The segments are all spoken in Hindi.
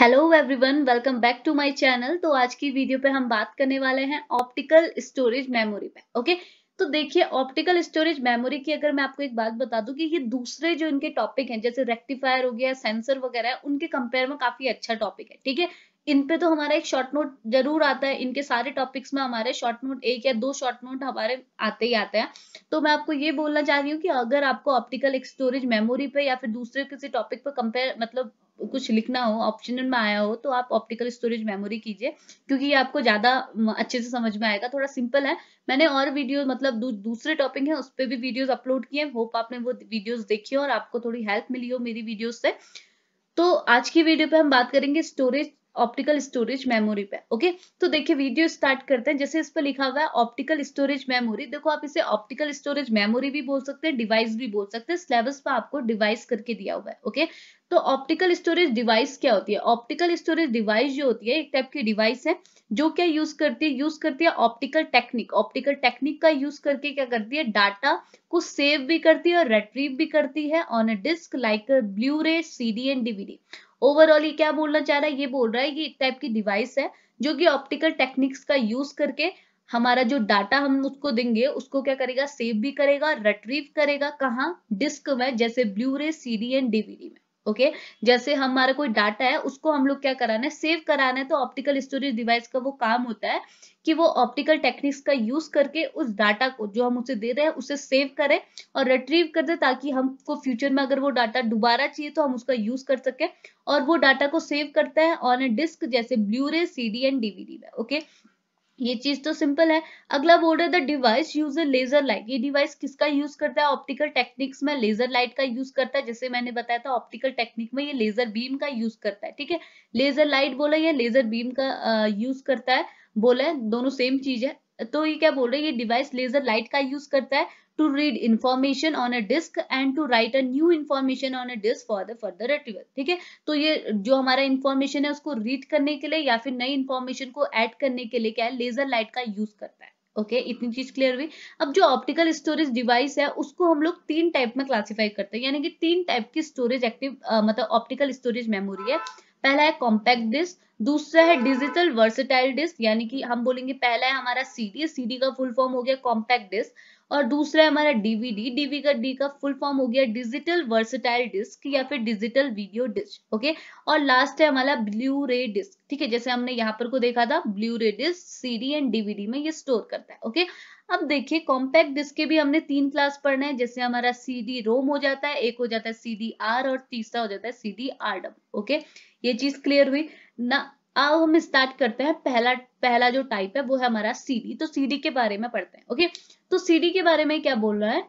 Hello everyone welcome back to my channel तो आज की वीडियो पे हम बात करने वाले हैं ऑप्टिकल स्टोरेज मेमोरी पे ओके तो देखिए ऑप्टिकल स्टोरेज मेमोरी की अगर मैं आपको एक बात बता दूं कि ये दूसरे जो इनके टॉपिक हैं जैसे रेक्टिफायर हो गया सेंसर वगैरह उनके कंपेयर में काफी अच्छा टॉपिक है ठीक है इन पे तो हमारा एक शॉर्ट नोट जरूर आता है इनके सारे टॉपिक्स में हमारे शॉर्ट नोट एक या दो शॉर्ट नोट हमारे आते ही आते हैं तो मैं आपको ये बोलना चाह रही हूँ कि अगर आपको ऑप्टिकल स्टोरेज मेमोरी पे या फिर दूसरे किसी टॉपिक पे कंपेयर मतलब कुछ लिखना हो ऑप्शन में आया हो तो आप ऑप्टिकल स्टोरेज मेमोरी कीजिए क्योंकि ये आपको ज़्यादा अच्छे से समझ में आएगा थोड़ा सिंपल है मैंने और वीडियो मतलब दू, दूसरे टॉपिक है उस पर भी वीडियोज अपलोड किए होप आपने वो वीडियोज देखी हो और आपको थोड़ी हेल्प मिली हो मेरी वीडियोज से तो आज की वीडियो पे हम बात करेंगे स्टोरेज ऑप्टिकल स्टोरेज मेमोरी पे ओके तो देखिए वीडियो स्टार्ट करते हैं जैसे इस पर लिखा हुआ है ऑप्टिकल स्टोरेज मेमोरी देखो आप इसे ऑप्टिकल स्टोरेज मेमोरी भी बोल सकते हैं डिवाइस भी बोल सकते हैं सिलेबस पर आपको डिवाइस करके दिया हुआ है ओके तो ऑप्टिकल स्टोरेज डिवाइस क्या होती है ऑप्टिकल स्टोरेज डिवाइस जो होती है एक टाइप की डिवाइस है जो क्या यूज करती है यूज करती है ऑप्टिकल टेक्निक ऑप्टिकल टेक्निक का यूज करके क्या करती है डाटा को सेव भी करती है और रेट्रीव भी करती है on a disc like blu ray C D and DVD overall ये क्या बोलना चाह रहा है ये बोल रहा है ये एक टाइप की डिवाइस है जो कि ऑप्टिकल टेक्निक्स का यूज करके हमारा जो डाटा हम उसको देंगे उसको क्या करेगा सेव भी करेगा रिट्रीव करेगा कहाँ डिस्क में जैसे blu ray CD and DVD में ओके जैसे हमारा कोई डाटा है उसको हम लोग क्या कराना है सेव कराना है तो ऑप्टिकल स्टोरेज डिवाइस का वो काम होता है कि वो ऑप्टिकल टेक्निक्स का यूज करके उस डाटा को जो हम उसे दे रहे हैं उसे सेव करें और रिट्रीव कर दे ताकि हमको फ्यूचर में अगर वो डाटा दोबारा चाहिए तो हम उसका यूज कर सके और वो डाटा को सेव करता है ऑन ए डिस्क जैसे blu ray C D and DVD में ओके okay? ये चीज तो सिंपल है अगला बोर्ड है the device use laser light ये डिवाइस किसका यूज करता है ऑप्टिकल टेक्निक्स में लेजर लाइट का यूज करता है जैसे मैंने बताया था ऑप्टिकल टेक्निक में ये लेजर बीम का यूज करता है ठीक है लेजर लाइट बोला या लेजर बीम का यूज करता है बोला है दोनों सेम चीज है तो ये क्या बोल रहे हैं ये डिवाइस लेजर लाइट का यूज करता है to read information on a disc and to write a new information on a disc for the further retrieval ठीक है तो ये जो हमारा इन्फॉर्मेशन है उसको रीड करने के लिए या फिर नई इन्फॉर्मेशन को एड करने के लिए क्या है लेजर लाइट का यूज करता है ओके okay, इतनी चीज क्लियर हुई अब जो ऑप्टिकल स्टोरेज डिवाइस है उसको हम लोग तीन टाइप में क्लासिफाई करते हैं यानी कि तीन टाइप की स्टोरेज एक्टिव मतलब ऑप्टिकल स्टोरेज मेमोरी है पहला है कॉम्पैक्ट डिस्क दूसरा है डिजिटल वर्सेटाइल डिस्क यानी कि हम बोलेंगे पहला है हमारा सीडी सीडी का फुल फॉर्म हो गया कॉम्पैक्ट डिस्क और दूसरा है हमारा डीवीडी डीवी का डी का फुल फॉर्म हो गया डिजिटल वर्सेटाइल डिस्क या फिर डिजिटल वीडियो डिस्क ओके और लास्ट है हमारा ब्लू रे डिस्क ठीक है जैसे हमने यहाँ पर को देखा था ब्लू रे डिस्क सीडी एंड डीवीडी में ये स्टोर करता है ओके अब देखिए कॉम्पैक्ट डिस्क के भी हमने तीन क्लास पढ़ना है जैसे हमारा सी डी रोम हो जाता है एक हो जाता है सी डी आर और तीसरा हो जाता है C D R W okay ये चीज क्लियर हुई ना आओ हम स्टार्ट करते हैं पहला पहला जो टाइप है वो है हमारा सी डी तो सी डी के बारे में पढ़ते हैं ओके तो सी डी के बारे में क्या बोल रहा है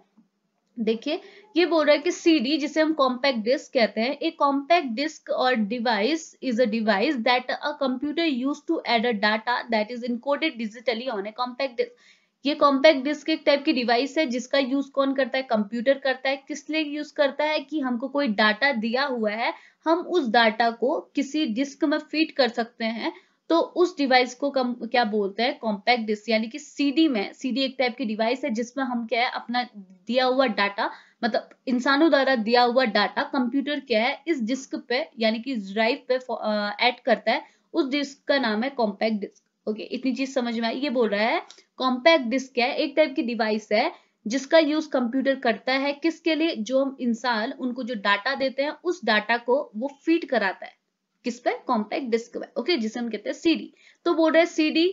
देखिए ये बोल रहा है कि सीडी जिसे हम कॉम्पैक्ट डिस्क कहते हैं ए कॉम्पैक्ट डिस्क और device is a device that a computer use to add a data that is encoded digitally on a compact disc ये कॉम्पैक्ट डिस्क एक टाइप की डिवाइस है जिसका यूज कौन करता है कंप्यूटर करता है किस लिए यूज करता है कि हमको कोई डाटा दिया हुआ है हम उस डाटा को किसी डिस्क में फिट कर सकते हैं तो उस डिवाइस को कम क्या बोलते हैं कॉम्पैक्ट डिस्क यानी कि सीडी में सीडी एक टाइप की डिवाइस है जिसमें हम क्या है अपना दिया हुआ डाटा मतलब इंसानों द्वारा दिया हुआ डाटा कंप्यूटर क्या है इस डिस्क पे यानी कि ड्राइव पे एड करता है उस डिस्क का नाम है कॉम्पैक्ट डिस्क ओके इतनी चीज समझ में आई ये बोल रहा है कॉम्पैक्ट डिस्क है एक टाइप की डिवाइस है जिसका यूज कंप्यूटर करता है किसके लिए जो हम इंसान उनको जो डाटा देते हैं उस डाटा को वो फीड कराता है किस पे कॉम्पैक्ट डिस्क पे ओके जिसे हम कहते हैं सीडी तो बोल रहे CD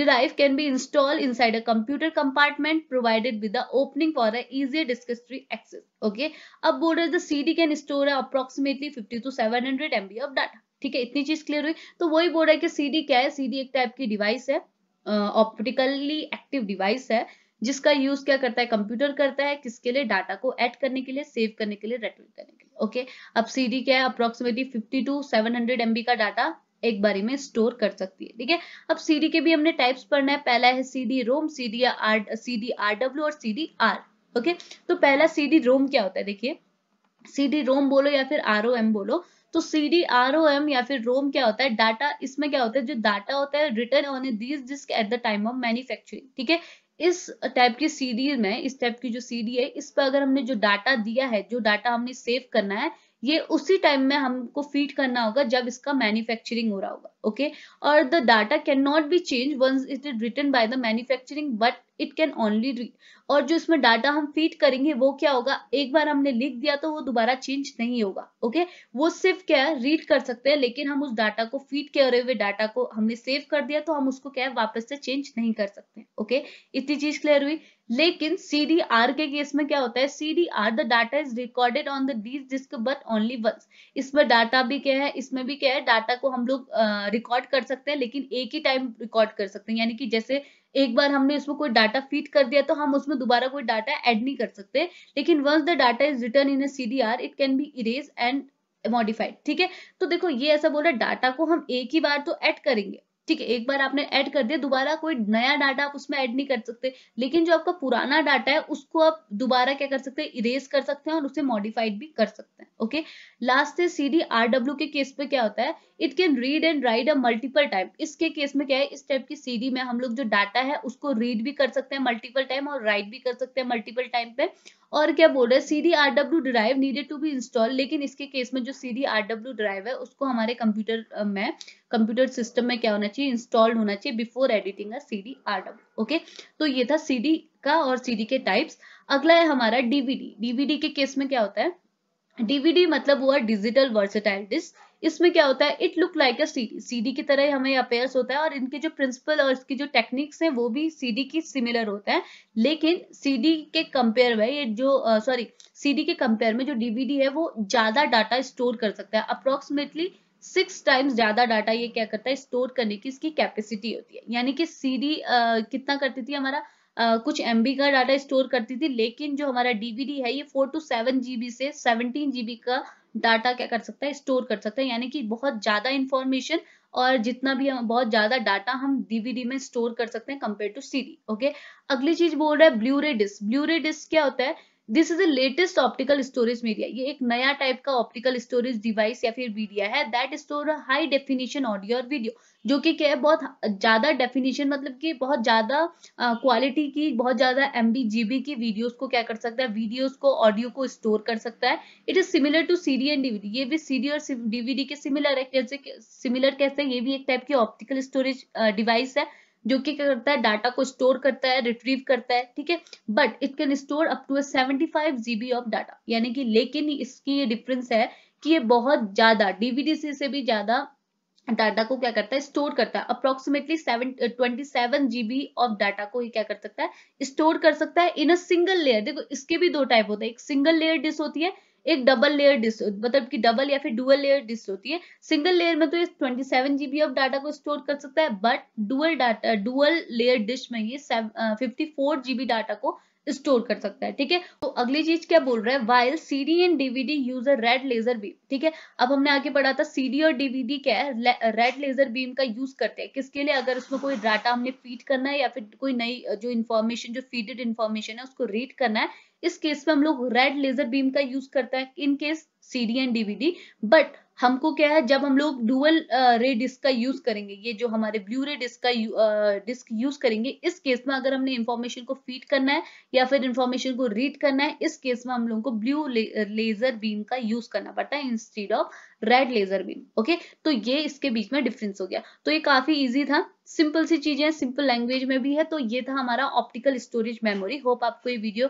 drive can be install inside a computer compartment provided with opening for easier easier disc tray access okay अब बोल रहे the CD can store approximately fifty two seven hundred MB of data ठीक है इतनी चीज क्लियर हुई तो वही बोल रहा है कि सीडी क्या है सीडी एक टाइप की डिवाइस है ऑप्टिकली एक्टिव डिवाइस है जिसका यूज क्या करता है कंप्यूटर करता है किसके लिए डाटा को ऐड करने के लिए सेव करने के लिए रेटोल करने के लिए ओके अब सीडी क्या है अप्रोक्सीमेटली 50 टू 700 एमबी का डाटा एक बारी में स्टोर कर सकती है ठीक है अब सीडी के भी हमने टाइप्स पढ़ना है पहला है सीडी रोम सीडी या आर सीडी आर डब्ल्यू और सीडी आर ओके तो पहला सीडी रोम क्या होता है देखिए सीडी रोम बोलो या फिर आर ओ एम बोलो तो C D R O M या फिर रोम क्या होता है डाटा इसमें क्या होता है जो डाटा होता है written on these disc at the time of manufacturing ठीक है इस टाइप की सीडी में इस टाइप की जो सीडी है इस पर अगर हमने जो डाटा दिया है जो डाटा हमने सेव करना है ये उसी टाइम में हमको फीड करना होगा जब इसका मैन्युफैक्चरिंग हो रहा होगा okay or the data cannot be changed once it is written by the manufacturing but it can only और जो इसमें डाटा हम फीड करेंगे वो क्या होगा एक बार हमने लिख दिया तो वो दोबारा चेंज नहीं होगा ओके वो सिर्फ क्या है रीड कर सकते हैं लेकिन हम उस डाटा को फीड करे हुए डाटा को हमने सेव कर दिया तो हम उसको क्या है वापस से चेंज नहीं कर सकते ओके इतनी चीज क्लियर हुई लेकिन सी डी आर के केस में क्या होता है C D R the data is recorded on the these disc but only once इसमें डाटा भी क्या है इसमें भी क्या है डाटा को हम लोग रिकॉर्ड कर सकते हैं लेकिन एक ही टाइम रिकॉर्ड कर सकते हैं यानी कि जैसे एक बार हमने उसमें कोई डाटा फीड कर दिया तो हम उसमें दोबारा कोई डाटा ऐड नहीं कर सकते लेकिन once the data is written in C D R it can be erase and modified ठीक है तो देखो ये ऐसा बोला डाटा को हम एक ही बार तो ऐड करेंगे ठीक है एक बार आपने ऐड कर दिया दोबारा कोई नया डाटा आप उसमें ऐड नहीं कर सकते लेकिन जो आपका पुराना डाटा है उसको आप दोबारा क्या कर सकते हैं इरेज कर सकते हैं और उसे मॉडिफाइड भी कर सकते हैं ओके लास्ट है डी आरडब्ल्यू के केस पे क्या होता है it can read and write a multiple time इसके केस में क्या है इस टाइप की सीडी में हम लोग जो डाटा है उसको रीड भी कर सकते हैं मल्टीपल टाइम और राइट भी कर सकते हैं मल्टीपल टाइम पे और क्या बोल रहे हैं C D R W drive needed to be install लेकिन इसके केस में जो C D R W drive है उसको हमारे कंप्यूटर में कंप्यूटर सिस्टम में क्या होना चाहिए इंस्टॉल्ड होना चाहिए before editing C D R W okay तो ये था सी डी का और सी डी के टाइप्स अगला है हमारा डीवीडी डीवीडी के केस में क्या होता है डीवीडी मतलब हुआ डिजिटल वर्सेटाइल डिस्क इसमें क्या होता है it look like a CD CD की तरह हमें अपेयर्स होता है और इनके जो प्रिंसिपल और इसकी जो टेक्निक्स हैं वो भी सीडी की सिमिलर होता है लेकिन सीडी के कंपेयर में ये जो सॉरी सीडी के कंपेयर में जो डीवीडी है वो ज्यादा डाटा स्टोर कर सकता है अप्रोक्सीमेटली सिक्स टाइम्स ज्यादा डाटा ये क्या करता है स्टोर करने की इसकी कैपेसिटी होती है यानी कि सी सीडी कितना करती थी हमारा Uh, कुछ एम का डाटा स्टोर करती थी लेकिन जो हमारा डीवीडी है ये फोर टू सेवन जीबी से सेवनटीन जीबी का uh, डाटा क्या कर सकता है स्टोर कर सकता है यानी कि बहुत ज़्यादा इंफॉर्मेशन और जितना भी हम बहुत ज़्यादा डाटा हम डीवीडी में स्टोर कर सकते हैं कंपेयर टू सीडी ओके अगली चीज बोल रहा है ब्लू रे डिस्क ब्लू रे डिस्क क्या होता है this is the latest optical storage media ये एक नया टाइप का ऑप्टिकल स्टोरेज डिवाइस या फिर मीडिया है that store high definition audio और वीडियो जो कि क्या है बहुत ज़्यादा डेफिनेशन मतलब कि बहुत ज़्यादा क्वालिटी की बहुत ज़्यादा एम बी जी बी की वीडियोस को क्या कर सकता है वीडियोस को ऑडियो को स्टोर कर सकता है it is similar to CD and DVD ये भी सीडी और डीवीडी के सिमिलर है जैसे सिमिलर कहते हैं ये भी एक टाइप की ऑप्टिकल स्टोरेज डिवाइस है जो कि क्या करता है डाटा को स्टोर करता है रिट्रीव करता है ठीक है but it can store up to seventy five GB of data यानी कि लेकिन इसकी ये डिफरेंस है कि ये बहुत ज्यादा डीवीडी से भी ज्यादा डाटा को क्या करता है स्टोर करता है approximately seven twenty seven GB of data को ही क्या कर सकता है स्टोर कर सकता है इन अ सिंगल लेयर देखो इसके भी दो टाइप होते हैं एक सिंगल लेयर डिस्क होती है एक डबल लेयर डिस्क मतलब कि डबल या फिर डुअल लेयर डिस्क होती है सिंगल लेयर में तो ये twenty seven GB of data को स्टोर कर सकता है but dual data dual layer disc में ये फिफ्टी फोर जीबी डाटा को स्टोर कर सकता है ठीक है तो अगली चीज क्या बोल रहा है while CD and DVD use a red laser beam ठीक है अब हमने आगे पढ़ा था सीडी और डीवीडी क्या है रेड लेजर बीम का यूज करते हैं किसके लिए अगर उसमें कोई डाटा हमने फीड करना है या फिर कोई नई जो इन्फॉर्मेशन जो फीडेड इन्फॉर्मेशन है उसको रीड करना है इस केस में हम लोग रेड लेजर बीम का यूज करता है in case CD and DVD but हमको क्या है जब हम लोग डुअल रे डिस्क का यूज करेंगे ये जो हमारे ब्लू रे डिस्क का डिस्क यूज करेंगे इस केस में अगर हमने इन्फॉर्मेशन को फीड करना है या फिर इन्फॉर्मेशन को रीड करना है इस केस में हम लोगों को ब्लू लेजर बीम का यूज करना पड़ता है instead of red laser beam okay तो ये इसके बीच में डिफरेंस हो गया तो ये काफी ईजी था सिंपल सी चीजें सिंपल लैंग्वेज में भी है तो ये था हमारा ऑप्टिकल स्टोरेज मेमोरी होप आपको ये वीडियो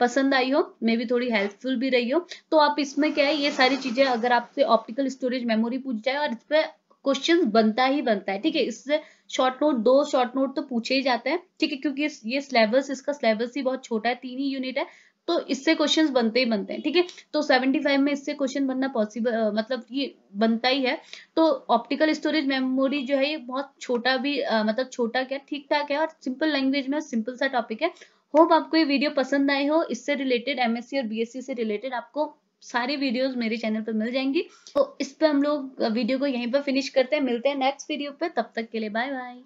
पसंद आई हो मे भी थोड़ी हेल्पफुल भी रही हो तो आप इसमें क्या है ये सारी चीजें अगर आपसे ऑप्टिकल स्टोरेज मेमोरी पूछ जाए और इस पर क्वेश्चन बनता ही बनता है ठीक है इससे शॉर्ट नोट दो शॉर्ट नोट तो पूछे ही जाते हैं ठीक है क्योंकि ये सिलेबस इसका सिलेबस ही बहुत छोटा है तीन ही यूनिट है तो इससे क्वेश्चंस बनते ही बनते हैं ठीक है तो 75 में इससे क्वेश्चन बनना पॉसिबल मतलब ये बनता ही है तो ऑप्टिकल स्टोरेज मेमोरी जो है ये बहुत छोटा भी आ, मतलब छोटा क्या ठीक ठाक है और सिंपल लैंग्वेज में सिंपल सा टॉपिक है होप आपको ये वीडियो पसंद आए हो इससे रिलेटेड एमएससी और बीएससी से रिलेटेड आपको सारी वीडियोस मेरे चैनल पर मिल जाएंगी तो इस पर हम लोग वीडियो को यहीं पर फिनिश करते हैं मिलते हैं नेक्स्ट वीडियो पे तब तक के लिए बाय बाय